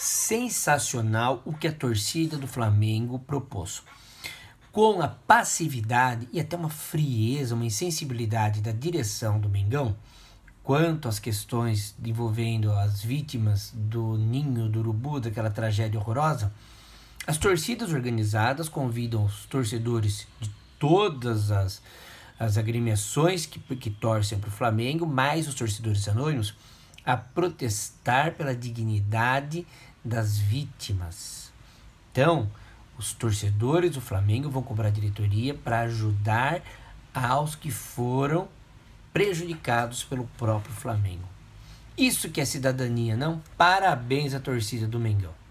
sensacional o que a torcida do Flamengo propôs. Com a passividade e até uma frieza, uma insensibilidade da direção do Mengão quanto às questões envolvendo as vítimas do ninho do urubu, daquela tragédia horrorosa, as torcidas organizadas convidam os torcedores de todas as, as agremiações que, que torcem para o Flamengo, mais os torcedores anônimos, a protestar pela dignidade das vítimas. Então, os torcedores do Flamengo vão cobrar a diretoria para ajudar aos que foram prejudicados pelo próprio Flamengo. Isso que é cidadania, não? Parabéns à torcida do Mengão.